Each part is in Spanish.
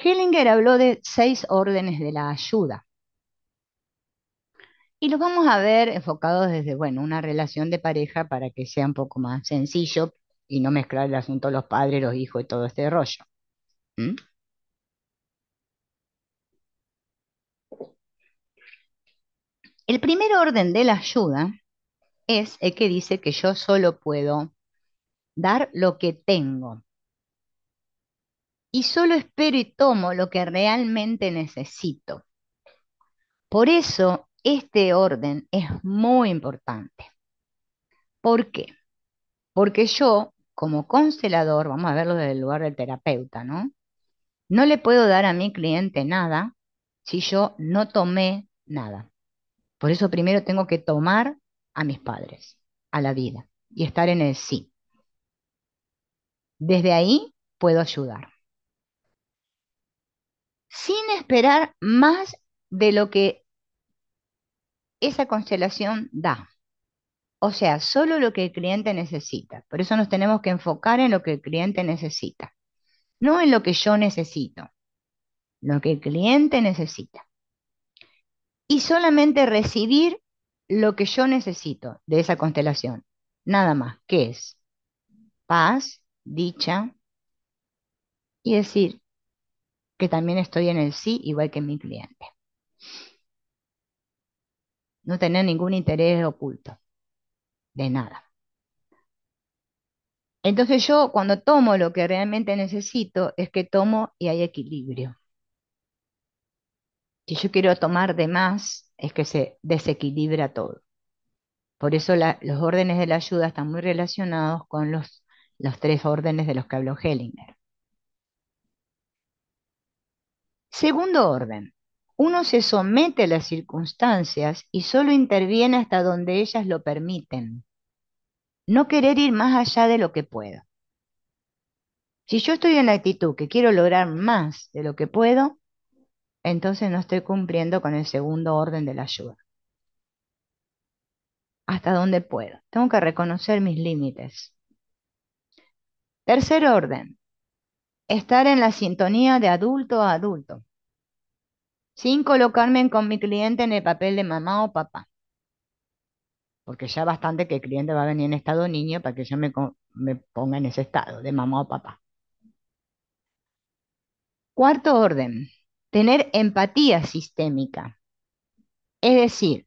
Hellinger habló de seis órdenes de la ayuda. Y los vamos a ver enfocados desde, bueno, una relación de pareja para que sea un poco más sencillo y no mezclar el asunto de los padres, los hijos y todo este rollo. ¿Mm? El primer orden de la ayuda es el que dice que yo solo puedo dar lo que tengo y solo espero y tomo lo que realmente necesito. Por eso este orden es muy importante. ¿Por qué? Porque yo, como constelador, vamos a verlo desde el lugar del terapeuta, ¿no? No le puedo dar a mi cliente nada si yo no tomé nada. Por eso primero tengo que tomar a mis padres, a la vida, y estar en el sí. Desde ahí puedo ayudar sin esperar más de lo que esa constelación da. O sea, solo lo que el cliente necesita. Por eso nos tenemos que enfocar en lo que el cliente necesita. No en lo que yo necesito. Lo que el cliente necesita. Y solamente recibir lo que yo necesito de esa constelación. Nada más. ¿Qué es? Paz, dicha. Y decir, que también estoy en el sí, igual que mi cliente. No tener ningún interés oculto, de nada. Entonces yo cuando tomo lo que realmente necesito es que tomo y hay equilibrio. Si yo quiero tomar de más es que se desequilibra todo. Por eso los órdenes de la ayuda están muy relacionados con los, los tres órdenes de los que habló Hellinger. Segundo orden, uno se somete a las circunstancias y solo interviene hasta donde ellas lo permiten. No querer ir más allá de lo que puedo. Si yo estoy en la actitud que quiero lograr más de lo que puedo, entonces no estoy cumpliendo con el segundo orden de la ayuda. Hasta donde puedo. Tengo que reconocer mis límites. Tercer orden. Estar en la sintonía de adulto a adulto sin colocarme con mi cliente en el papel de mamá o papá. Porque ya bastante que el cliente va a venir en estado niño para que yo me, me ponga en ese estado de mamá o papá. Cuarto orden, tener empatía sistémica. Es decir,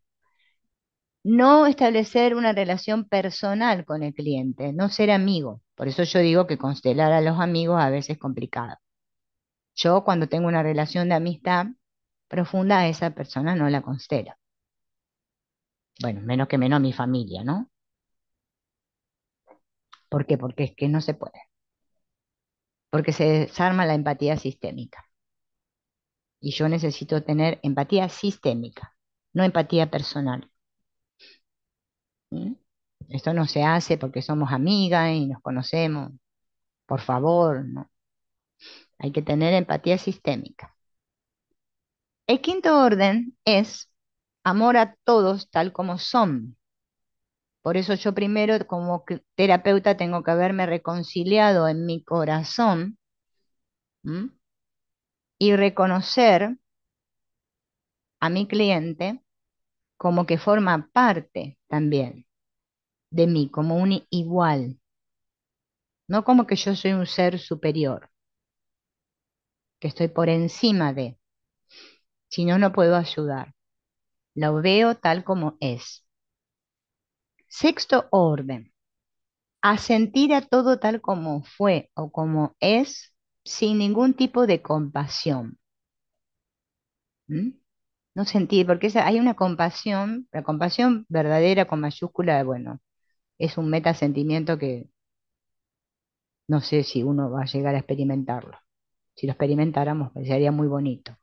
no establecer una relación personal con el cliente, no ser amigo. Por eso yo digo que constelar a los amigos a veces es complicado. Yo cuando tengo una relación de amistad, profunda esa persona no la constela. Bueno, menos que menos a mi familia, ¿no? ¿Por qué? Porque es que no se puede. Porque se desarma la empatía sistémica. Y yo necesito tener empatía sistémica, no empatía personal. ¿Mm? Esto no se hace porque somos amigas y nos conocemos. Por favor, no. Hay que tener empatía sistémica. El quinto orden es amor a todos tal como son. Por eso yo primero como terapeuta tengo que haberme reconciliado en mi corazón y reconocer a mi cliente como que forma parte también de mí, como un igual, no como que yo soy un ser superior, que estoy por encima de. Si no, no puedo ayudar. Lo veo tal como es. Sexto orden. Asentir a todo tal como fue o como es sin ningún tipo de compasión. ¿Mm? No sentir, porque hay una compasión, la compasión verdadera con mayúscula, bueno, es un metasentimiento que no sé si uno va a llegar a experimentarlo. Si lo experimentáramos, pues, sería muy bonito.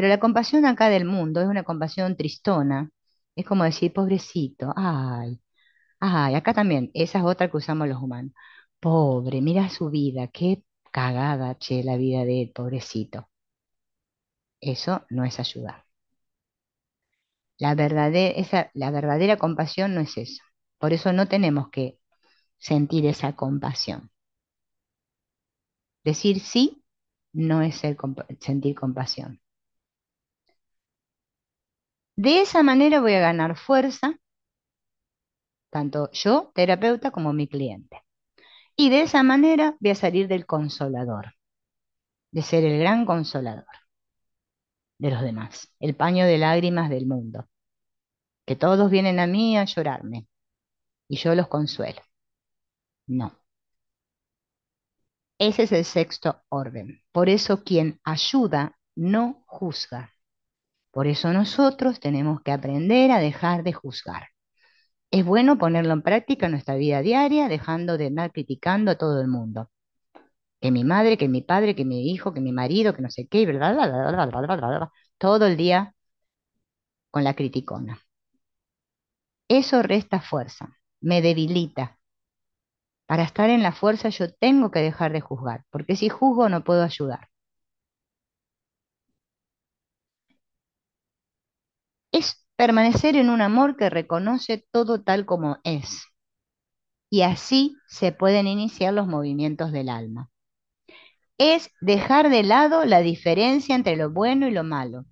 Pero la compasión acá del mundo es una compasión tristona. Es como decir, pobrecito, ay, ay, acá también, esa es otra que usamos los humanos. Pobre, mira su vida, qué cagada, che, la vida de él, pobrecito. Eso no es ayudar. La verdadera, compasión no es eso. Por eso no tenemos que sentir esa compasión. Decir sí no es sentir compasión. De esa manera voy a ganar fuerza, tanto yo, terapeuta, como mi cliente. Y de esa manera voy a salir del consolador, de ser el gran consolador de los demás, el paño de lágrimas del mundo, que todos vienen a mí a llorarme y yo los consuelo. No. Ese es el sexto orden. Por eso quien ayuda no juzga. Por eso nosotros tenemos que aprender a dejar de juzgar. Es bueno ponerlo en práctica en nuestra vida diaria, dejando de andar criticando a todo el mundo. Que mi madre, que mi padre, que mi hijo, que mi marido, que no sé qué, bla, bla, bla, bla todo el día con la criticona. Eso resta fuerza, me debilita. Para estar en la fuerza yo tengo que dejar de juzgar, porque si juzgo no puedo ayudar. es permanecer en un amor que reconoce todo tal como es. Y así se pueden iniciar los movimientos del alma. Es dejar de lado la diferencia entre lo bueno y lo malo.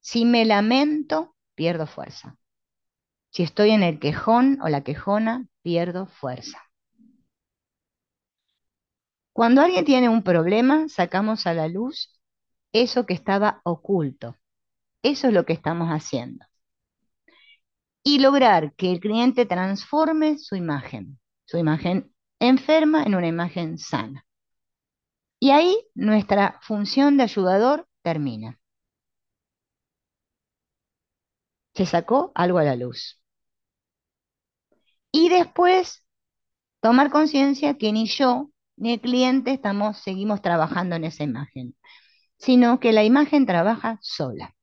Si me lamento, pierdo fuerza. Si estoy en el quejón o la quejona, pierdo fuerza. Cuando alguien tiene un problema, sacamos a la luz eso que estaba oculto. Eso es lo que estamos haciendo. Y lograr que el cliente transforme su imagen, su imagen enferma en una imagen sana. Y ahí nuestra función de ayudador termina. Se sacó algo a la luz. Y después tomar conciencia que ni yo ni el cliente estamos, seguimos trabajando en esa imagen, sino que la imagen trabaja sola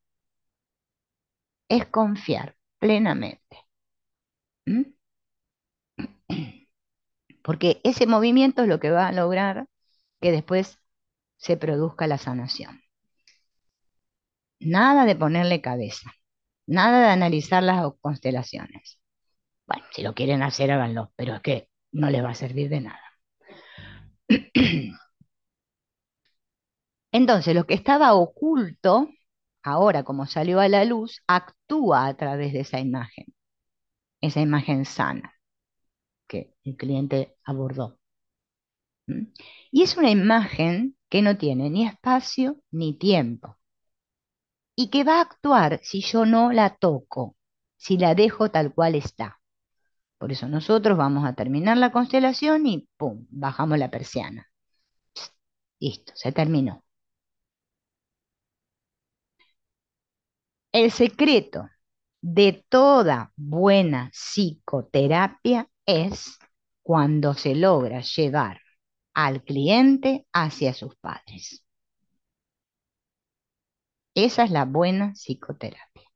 es confiar plenamente. Porque ese movimiento es lo que va a lograr que después se produzca la sanación. Nada de ponerle cabeza, nada de analizar las constelaciones. Bueno, si lo quieren hacer, háganlo, pero es que no les va a servir de nada. Entonces, lo que estaba oculto ahora como salió a la luz, actúa a través de esa imagen, esa imagen sana que el cliente abordó. ¿Mm? Y es una imagen que no tiene ni espacio ni tiempo y que va a actuar si yo no la toco, si la dejo tal cual está. Por eso nosotros vamos a terminar la constelación y ¡pum! bajamos la persiana. Listo, se terminó. El secreto de toda buena psicoterapia es cuando se logra llevar al cliente hacia sus padres. Esa es la buena psicoterapia.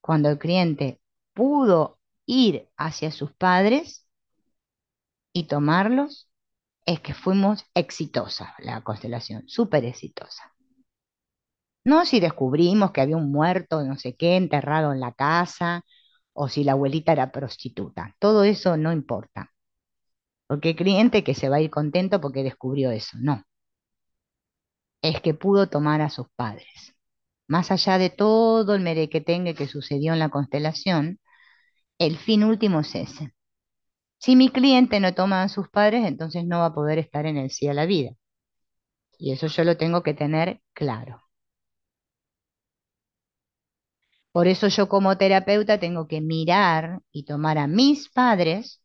Cuando el cliente pudo ir hacia sus padres y tomarlos, es que fuimos exitosa la constelación, súper exitosa. No si descubrimos que había un muerto, no sé qué, enterrado en la casa, o si la abuelita era prostituta. Todo eso no importa. Porque el cliente que se va a ir contento porque descubrió eso, no. Es que pudo tomar a sus padres. Más allá de todo el merequetengue que sucedió en la constelación, el fin último es ese. Si mi cliente no toma a sus padres, entonces no va a poder estar en el sí a la vida. Y eso yo lo tengo que tener claro. Por eso yo como terapeuta tengo que mirar y tomar a mis padres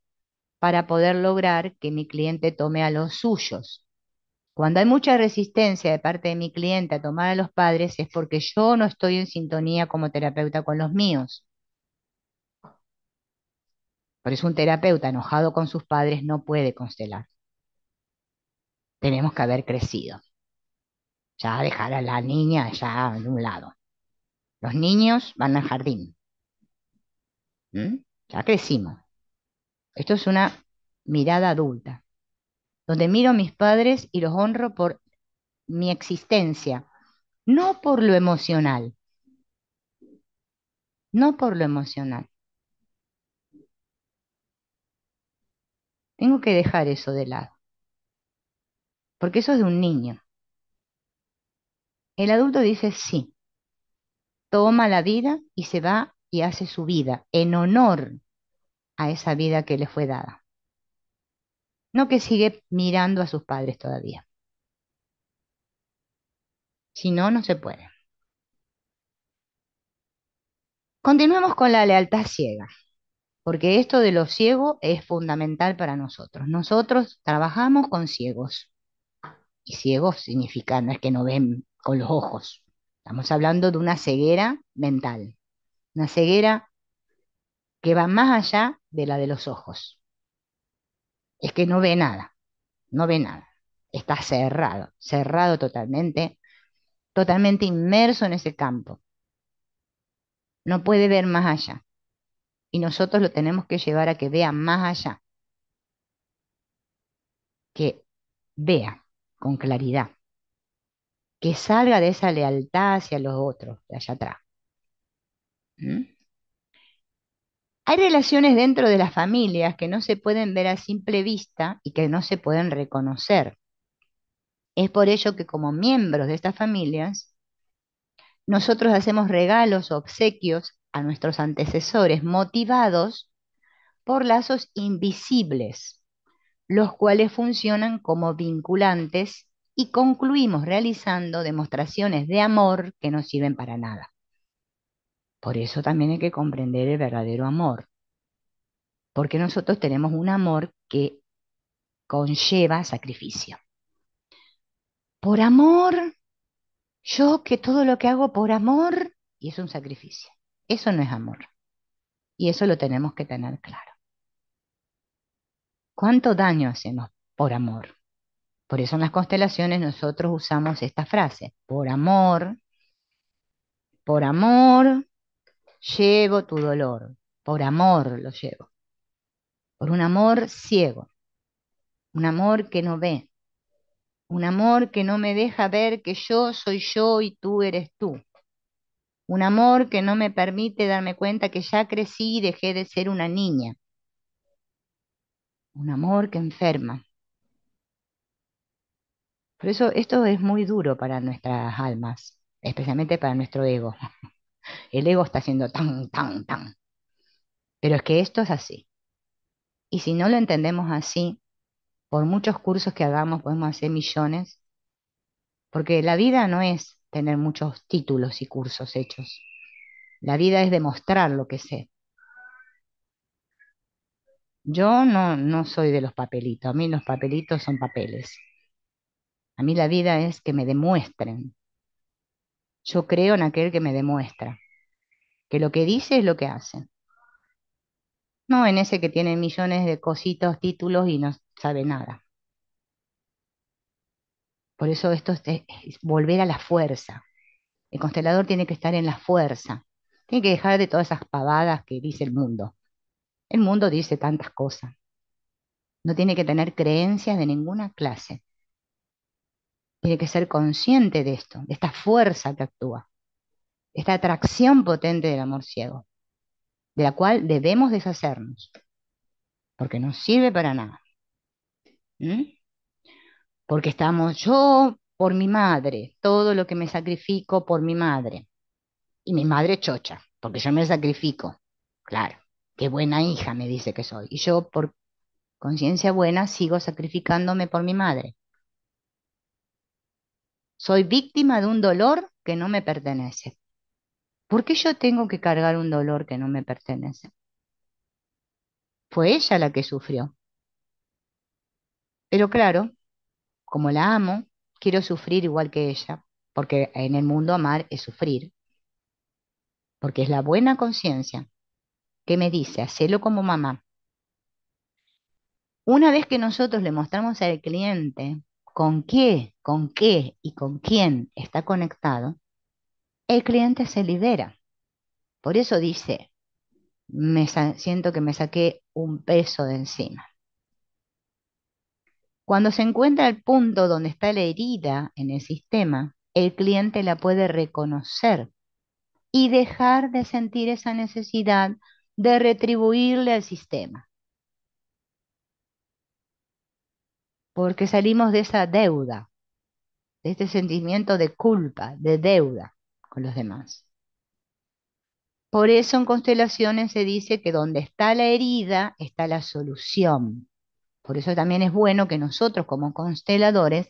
para poder lograr que mi cliente tome a los suyos. Cuando hay mucha resistencia de parte de mi cliente a tomar a los padres es porque yo no estoy en sintonía como terapeuta con los míos. Por eso un terapeuta enojado con sus padres no puede constelar. Tenemos que haber crecido. Ya dejar a la niña ya de un lado. Los niños van al jardín. ¿Mm? Ya crecimos. Esto es una mirada adulta, donde miro a mis padres y los honro por mi existencia, no por lo emocional, no por lo emocional. Tengo que dejar eso de lado, porque eso es de un niño. El adulto dice sí, toma la vida y se va y hace su vida en honor a esa vida que le fue dada. No que sigue mirando a sus padres todavía. Si no, no se puede. Continuemos con la lealtad ciega, porque esto de lo ciego es fundamental para nosotros. Nosotros trabajamos con ciegos, y ciegos significa no es que no ven con los ojos, Estamos hablando de una ceguera mental, una ceguera que va más allá de la de los ojos. Es que no ve nada, no ve nada. Está cerrado, cerrado totalmente, totalmente inmerso en ese campo. No puede ver más allá. Y nosotros lo tenemos que llevar a que vea más allá. Que vea con claridad que salga de esa lealtad hacia los otros, de allá atrás. ¿Mm? Hay relaciones dentro de las familias que no se pueden ver a simple vista y que no se pueden reconocer. Es por ello que como miembros de estas familias, nosotros hacemos regalos o obsequios a nuestros antecesores motivados por lazos invisibles, los cuales funcionan como vinculantes y concluimos realizando demostraciones de amor que no sirven para nada. Por eso también hay que comprender el verdadero amor, porque nosotros tenemos un amor que conlleva sacrificio. Por amor, yo que todo lo que hago por amor, y es un sacrificio. Eso no es amor. Y eso lo tenemos que tener claro. ¿Cuánto daño hacemos por amor? Por eso en las constelaciones nosotros usamos esta frase, por amor, por amor llevo tu dolor, por amor lo llevo, por un amor ciego, un amor que no ve, un amor que no me deja ver que yo soy yo y tú eres tú, un amor que no me permite darme cuenta que ya crecí y dejé de ser una niña, un amor que enferma, por eso esto es muy duro para nuestras almas, especialmente para nuestro ego. El ego está haciendo tan, tan, tan. Pero es que esto es así. Y si no lo entendemos así, por muchos cursos que hagamos, podemos hacer millones, porque la vida no es tener muchos títulos y cursos hechos. La vida es demostrar lo que sé. Yo no, no soy de los papelitos, a mí los papelitos son papeles. A mí la vida es que me demuestren. Yo creo en aquel que me demuestra, que lo que dice es lo que hace. No en ese que tiene millones de cositos, títulos y no sabe nada. Por eso esto es, volver a la fuerza. El constelador tiene que estar en la fuerza. Tiene que dejar de todas esas pavadas que dice el mundo. El mundo dice tantas cosas. No tiene que tener creencias de ninguna clase tiene que ser consciente de esto, de esta fuerza que actúa, esta atracción potente del amor ciego, de la cual debemos deshacernos, porque no sirve para nada. Porque estamos yo por mi madre, todo lo que me sacrifico por mi madre. Y mi madre chocha, porque yo me sacrifico. Claro, qué buena hija me dice que soy. Y yo por conciencia buena sigo sacrificándome por mi madre. Soy víctima de un dolor que no me pertenece. ¿Por qué yo tengo que cargar un dolor que no me pertenece? Fue ella la que sufrió. Pero claro, como la amo, quiero sufrir igual que ella, porque en el mundo amar es sufrir, porque es la buena conciencia que me dice, hacelo como mamá. Una vez que nosotros le mostramos al cliente con qué, con qué y con quién está conectado, el cliente se libera. Por eso dice, me siento que me saqué un peso de encima. Cuando se encuentra el punto donde está la herida en el sistema, el cliente la puede reconocer y dejar de sentir esa necesidad de retribuirle al sistema. porque salimos de esa deuda, de este sentimiento de culpa, de deuda con los demás. Por eso en constelaciones se dice que donde está la herida está la solución. Por eso también es bueno que nosotros como consteladores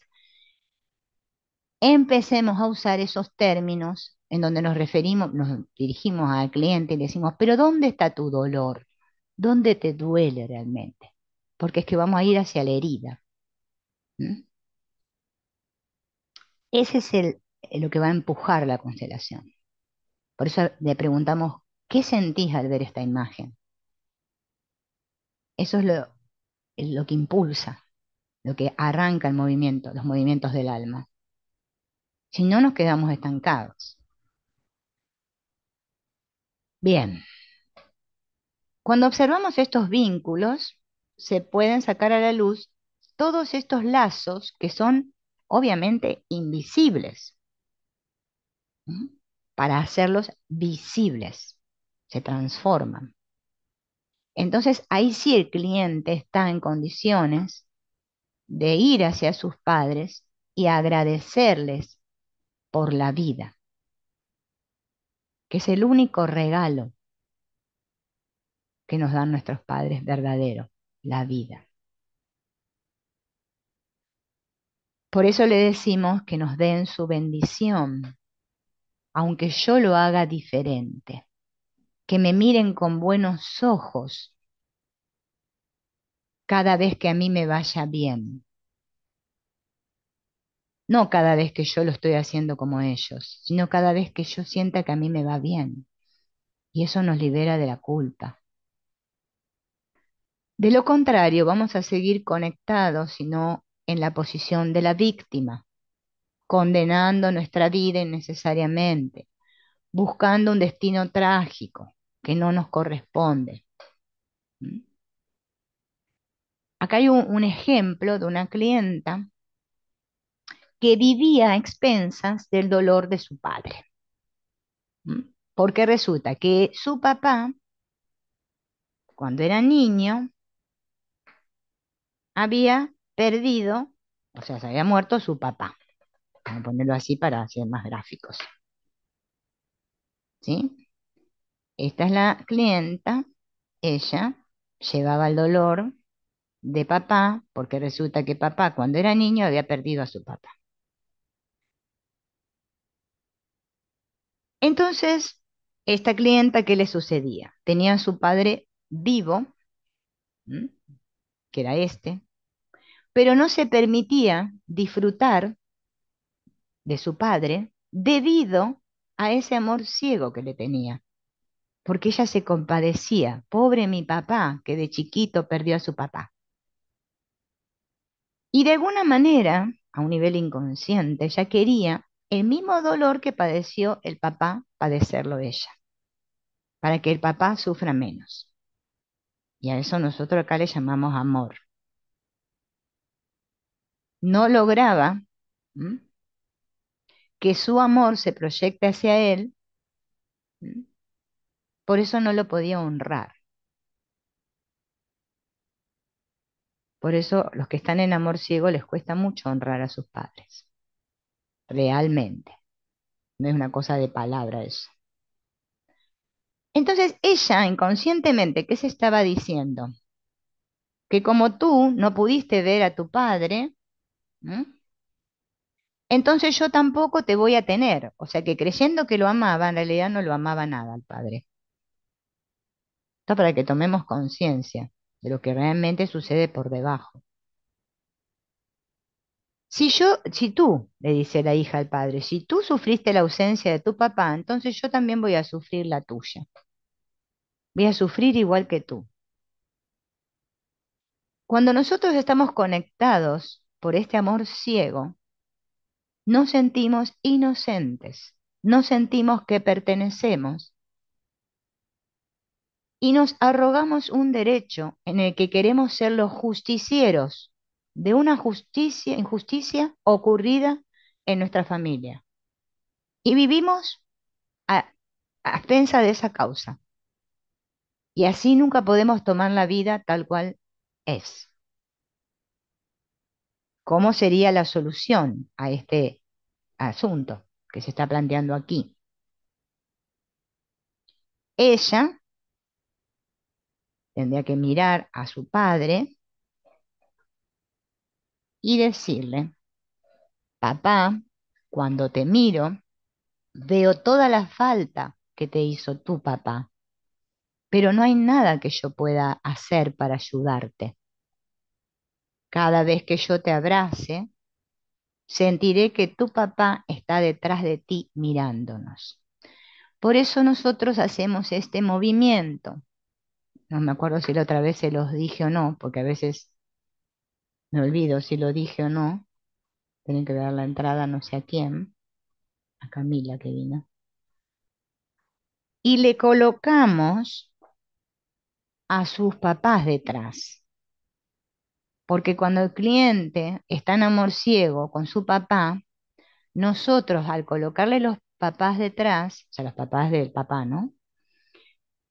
empecemos a usar esos términos en donde nos referimos, nos dirigimos al cliente y le decimos, pero ¿dónde está tu dolor? ¿Dónde te duele realmente? Porque es que vamos a ir hacia la herida. ¿Mm? Ese es el, eh, lo que va a empujar la constelación. Por eso le preguntamos, ¿qué sentís al ver esta imagen? Eso es lo, lo que impulsa, lo que arranca el movimiento, los movimientos del alma. Si no, nos quedamos estancados. Bien. Cuando observamos estos vínculos, se pueden sacar a la luz todos estos lazos que son obviamente invisibles para hacerlos visibles, se transforman. Entonces ahí sí el cliente está en condiciones de ir hacia sus padres y agradecerles por la vida, que es el único regalo que nos dan nuestros padres verdaderos, la vida. Por eso le decimos que nos den su bendición, aunque yo lo haga diferente, que me miren con buenos ojos cada vez que a mí me vaya bien. No cada vez que yo lo estoy haciendo como ellos, sino cada vez que yo sienta que a mí me va bien. Y eso nos libera de la culpa. De lo contrario, vamos a seguir conectados y no en la posición de la víctima, condenando nuestra vida innecesariamente, buscando un destino trágico que no nos corresponde. Acá hay un, ejemplo de una clienta que vivía a expensas del dolor de su padre. Porque resulta que su papá, cuando era niño, había perdido, o sea, se había muerto su papá. Vamos a ponerlo así para hacer más gráficos. ¿Sí? Esta es la clienta, ella llevaba el dolor de papá, porque resulta que papá cuando era niño había perdido a su papá. Entonces, esta clienta, ¿qué le sucedía? Tenía a su padre vivo, que era este, pero no se permitía disfrutar de su padre debido a ese amor ciego que le tenía, porque ella se compadecía, pobre mi papá, que de chiquito perdió a su papá. Y de alguna manera, a un nivel inconsciente, ella quería el mismo dolor que padeció el papá, padecerlo ella, para que el papá sufra menos. Y a eso nosotros acá le llamamos amor no lograba que su amor se proyecte hacia él, por eso no lo podía honrar. Por eso los que están en amor ciego les cuesta mucho honrar a sus padres, realmente. No es una cosa de palabra eso. Entonces ella inconscientemente, ¿qué se estaba diciendo? Que como tú no pudiste ver a tu padre, ¿Mm? Entonces yo tampoco te voy a tener. O sea que creyendo que lo amaba, en realidad no lo amaba nada al Padre. Esto para que tomemos conciencia de lo que realmente sucede por debajo. Si yo, si tú, le dice la hija al padre, si tú sufriste la ausencia de tu papá, entonces yo también voy a sufrir la tuya. Voy a sufrir igual que tú. Cuando nosotros estamos conectados por este amor ciego, nos sentimos inocentes, nos sentimos que pertenecemos y nos arrogamos un derecho en el que queremos ser los justicieros de una justicia, injusticia ocurrida en nuestra familia. Y vivimos a, a expensa de esa causa. Y así nunca podemos tomar la vida tal cual es. ¿Cómo sería la solución a este asunto que se está planteando aquí? Ella tendría que mirar a su padre y decirle, papá, cuando te miro, veo toda la falta que te hizo tu papá, pero no hay nada que yo pueda hacer para ayudarte. Cada vez que yo te abrace, sentiré que tu papá está detrás de ti mirándonos. Por eso nosotros hacemos este movimiento. No me acuerdo si la otra vez se los dije o no, porque a veces me olvido si lo dije o no. Tienen que dar la entrada no sé a quién, a Camila que vino. Y le colocamos a sus papás detrás. Porque cuando el cliente está en amor ciego con su papá, nosotros al colocarle los papás detrás, o sea, los papás del papá, ¿no?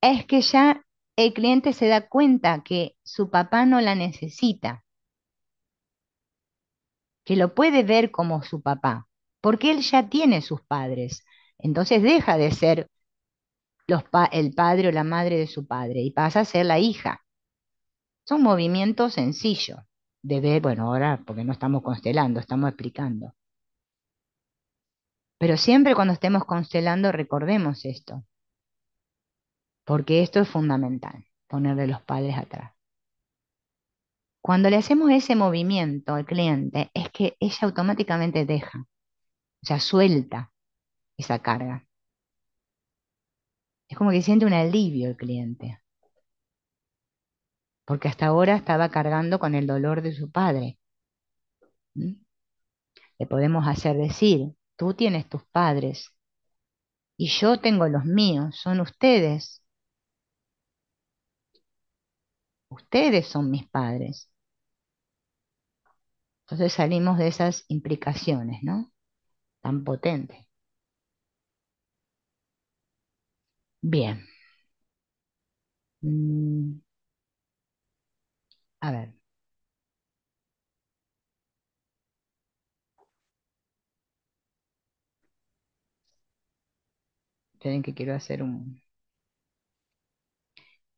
Es que ya el cliente se da cuenta que su papá no la necesita, que lo puede ver como su papá, porque él ya tiene sus padres, entonces deja de ser el padre o la madre de su padre y pasa a ser la hija. Son movimientos sencillos de ver, bueno, ahora porque no estamos constelando, estamos explicando. Pero siempre cuando estemos constelando recordemos esto, porque esto es fundamental, ponerle los padres atrás. Cuando le hacemos ese movimiento al cliente, es que ella automáticamente deja, o sea, suelta esa carga. Es como que siente un alivio el cliente porque hasta ahora estaba cargando con el dolor de su padre. ¿Mm? Le podemos hacer decir, tú tienes tus padres y yo tengo los míos, son ustedes. Ustedes son mis padres. Entonces salimos de esas implicaciones, ¿no? Tan potentes. Bien. Mm. A ver. Esperen que quiero hacer un...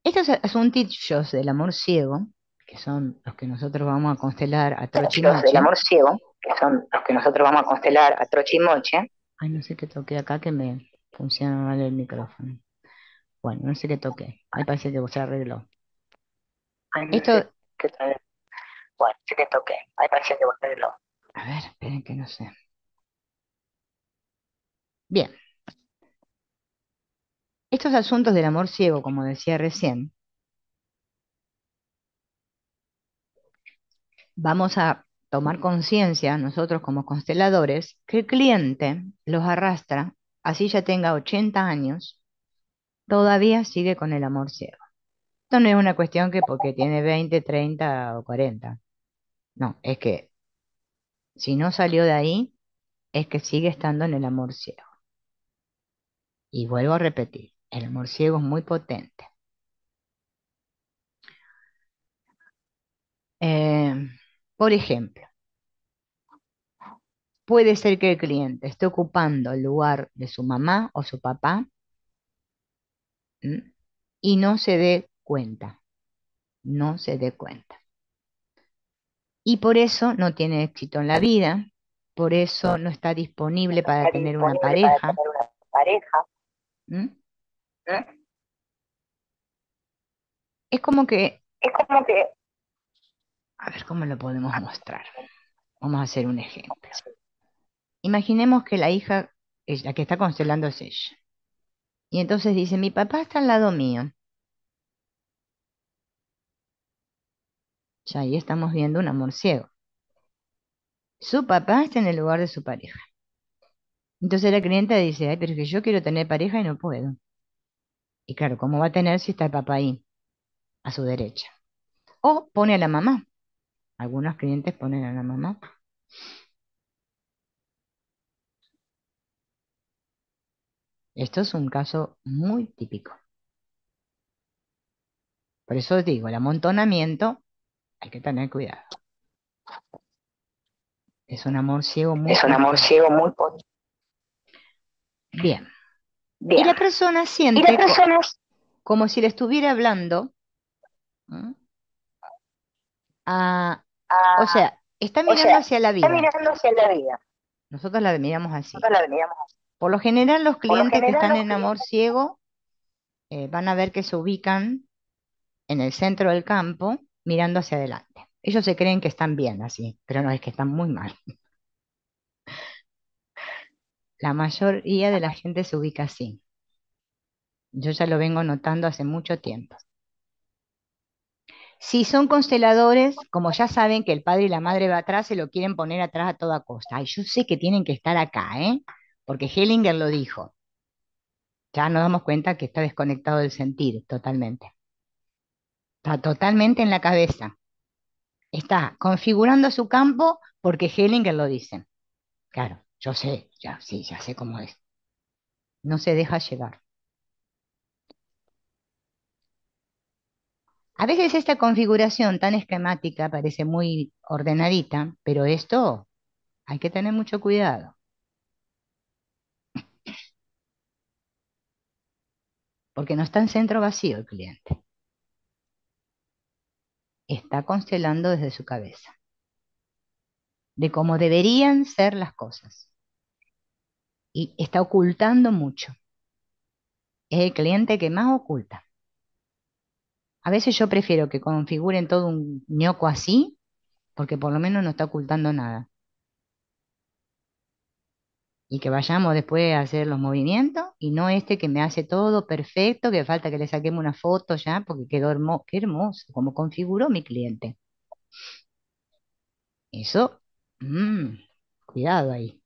Estos asuntillos del amor ciego, que son los que nosotros vamos a constelar a Trochimoche. Del amor ciego, que son los que nosotros vamos a constelar a Ay, no sé qué toqué acá que me funciona mal el micrófono. Bueno, no sé qué toqué. Ahí parece que se arregló. Esto, que sí Bueno, toque. A ver, esperen que no sé. Bien. Estos asuntos del amor ciego, como decía recién, vamos a tomar conciencia nosotros como consteladores que el cliente los arrastra, así ya tenga 80 años, todavía sigue con el amor ciego. Esto no es una cuestión que porque tiene 20, 30 o 40. No, es que si no salió de ahí, es que sigue estando en el amor ciego. Y vuelvo a repetir, el amor ciego es muy potente. Eh, por ejemplo, puede ser que el cliente esté ocupando el lugar de su mamá o su papá y no se dé cuenta. No se dé cuenta. Y por eso no tiene éxito en la vida, por eso no está disponible para, tener, una pareja. ¿Mm? Es como que... Es como que... A ver cómo lo podemos mostrar. Vamos a hacer un ejemplo. Imaginemos que la hija, la que está constelando es ella. Y entonces dice, mi papá está al lado mío. Ya ahí estamos viendo un amor ciego. Su papá está en el lugar de su pareja. Entonces la clienta dice, ay, pero es que yo quiero tener pareja y no puedo. Y claro, ¿cómo va a tener si está el papá ahí, a su derecha? O pone a la mamá. Algunos clientes ponen a la mamá. Esto es un caso muy típico. Por eso os digo, el amontonamiento hay que tener cuidado. Es un amor ciego muy Es un amor ciego muy Bien. Y la persona siente Como, si le estuviera hablando. Ah, o sea, está ah, mirando, hacia la vida. está mirando hacia la vida. Nosotros la miramos así. Por lo general, los clientes que están en amor ciego eh, van a ver que se ubican en el centro del campo mirando hacia adelante. Ellos se creen que están bien así, pero no es que están muy mal. La mayoría de la gente se ubica así. Yo ya lo vengo notando hace mucho tiempo. Si son consteladores, como ya saben que el padre y la madre va atrás, se lo quieren poner atrás a toda costa. Ay, yo sé que tienen que estar acá, ¿eh? Porque Hellinger lo dijo. Ya nos damos cuenta que está desconectado del sentir totalmente está totalmente en la cabeza. Está configurando su campo porque Hellinger lo dice. Claro, yo sé, ya, sí, ya sé cómo es. No se deja llegar A veces esta configuración tan esquemática parece muy ordenadita, pero esto hay que tener mucho cuidado. Porque no está en centro vacío el cliente está constelando desde su cabeza, de cómo deberían ser las cosas. Y está ocultando mucho. Es el cliente que más oculta. A veces yo prefiero que configuren todo un ñoco así, porque por lo menos no está ocultando nada, y que vayamos después a hacer los movimientos y no este que me hace todo perfecto, que falta que le saquemos una foto ya porque quedó hermoso, qué hermoso, como configuró mi cliente. Eso, mm, cuidado ahí.